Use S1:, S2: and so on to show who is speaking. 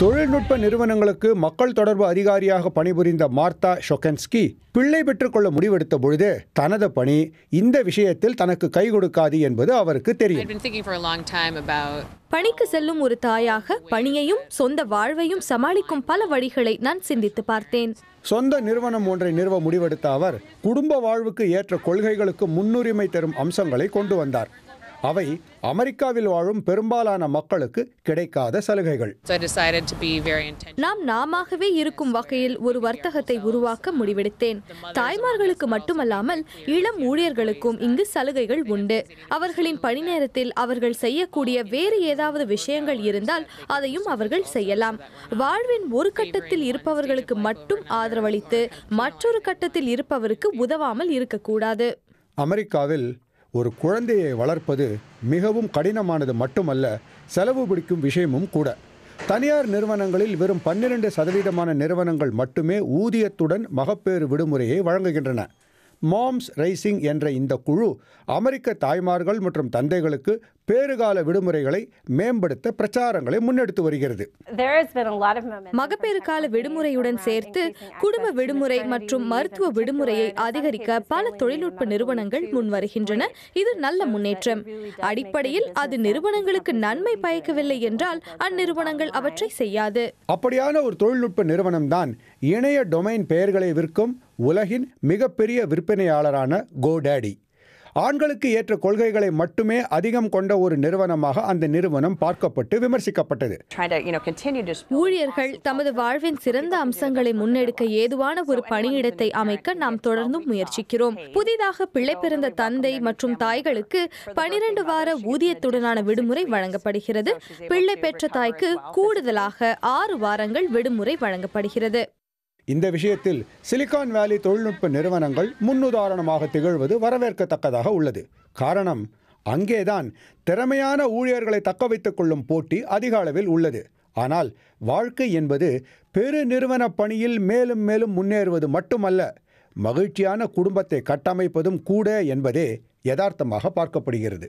S1: தொழில்நுட்ப நிறுவனங்களுக்கு மக்கள் தொடர்பு அதிகாரியாக பணிபுரிந்த மார்த்தா ஷொகன்ஸ்கி பிள்ளை பெற்றுக்கொள்ள முடிவெடுத்த பொழுது தனது பணி இந்த விஷயத்தில் தனக்கு கை கொடுக்காது என்பது அவருக்கு தெரியும்
S2: பணிக்கு செல்லும் ஒரு தாயாக பணியையும் சொந்த வாழ்வையும் சமாளிக்கும் பல வழிகளை நான் சிந்தித்து பார்த்தேன்
S1: சொந்த நிறுவனம் ஒன்றை நிறுவ முடிவெடுத்த அவர் குடும்ப வாழ்வுக்கு ஏற்ற கொள்கைகளுக்கு முன்னுரிமை தரும் அம்சங்களை கொண்டு வந்தார் அவை அமெரிக்காவில் வாழும் பெரும்பாலான மக்களுக்கு கிடைக்காத சலுகைகள்
S2: நாம் நாமவே இருக்கும் வகையில் ஒரு வர்த்தகத்தை உருவாக்க முடிவெடுத்தேன் தாய்மார்களுக்கு மட்டுமல்லாமல் இளம் ஊழியர்களுக்கும் இங்கு சலுகைகள் உண்டு அவர்களின் பணி நேரத்தில் அவர்கள் செய்யக்கூடிய வேறு ஏதாவது விஷயங்கள் இருந்தால் அதையும் அவர்கள் செய்யலாம் வாழ்வின் ஒரு கட்டத்தில் இருப்பவர்களுக்கு மட்டும் ஆதரவளித்து மற்றொரு கட்டத்தில் இருப்பவருக்கு உதவாமல் இருக்கக்கூடாது
S1: அமெரிக்காவில் ஒரு குழந்தையை வளர்ப்பது மிகவும் கடினமானது மட்டுமல்ல செலவு பிடிக்கும் விஷயமும் கூட தனியார் நிறுவனங்களில் வெறும் பன்னிரண்டு சதவீதமான நிறுவனங்கள் மட்டுமே ஊதியத்துடன் மகப்பேறு விடுமுறையை வழங்குகின்றன மாம்ஸ் ரைசிங் என்ற இந்த குழு அமெரிக்க தாய்மார்கள் மற்றும் தந்தைகளுக்கு பேறுகால விடுமுறைகளை மேம்படுத்த பிரச்சாரங்களை முன்னெடுத்து வருகிறது
S2: மகப்பேறு கால விடுமுறையுடன் சேர்த்து குடும்ப விடுமுறை மற்றும் மருத்துவ விடுமுறையை அதிகரிக்க பல தொழில்நுட்ப நிறுவனங்கள் முன்வருகின்றன இது நல்ல முன்னேற்றம் அடிப்படையில் அது நிறுவனங்களுக்கு நன்மை பயக்கவில்லை என்றால் அந்நிறுவனங்கள் அவற்றை செய்யாது
S1: அப்படியான ஒரு தொழில்நுட்ப நிறுவனம் தான் இணைய டொமைன் பெயர்களை விற்கும் உலகின் மிகப்பெரிய விற்பனையாளரான கோடேடி ஆண்களுக்கு ஏற்ற கொள்கைகளை மட்டுமே அதிகம் கொண்ட ஒரு நிறுவனமாக அந்த நிறுவனம் பார்க்கப்பட்டு விமர்சிக்கப்பட்டது
S2: ஊழியர்கள் தமது வாழ்வின் சிறந்த அம்சங்களை முன்னெடுக்க ஏதுவான ஒரு பணியிடத்தை அமைக்க நாம் தொடர்ந்தும் முயற்சிக்கிறோம் புதிதாக பிள்ளை பிறந்த தந்தை மற்றும் தாய்களுக்கு பனிரெண்டு வார ஊதியத்துடனான விடுமுறை வழங்கப்படுகிறது பிள்ளை பெற்ற தாய்க்கு கூடுதலாக ஆறு வாரங்கள் விடுமுறை வழங்கப்படுகிறது
S1: இந்த விஷயத்தில் சிலிகான் வேலி தொழில்நுட்ப நிறுவனங்கள் முன்னுதாரணமாக திகழ்வது வரவேற்கத்தக்கதாக உள்ளது காரணம் அங்கேதான் திறமையான ஊழியர்களை தக்க வைத்துக் கொள்ளும் போட்டி அதிக அளவில் உள்ளது ஆனால் வாழ்க்கை என்பது பெரு நிறுவன பணியில் மேலும் மேலும் முன்னேறுவது மட்டுமல்ல மகிழ்ச்சியான குடும்பத்தை கட்டமைப்பதும் கூட என்பதே யதார்த்தமாக பார்க்கப்படுகிறது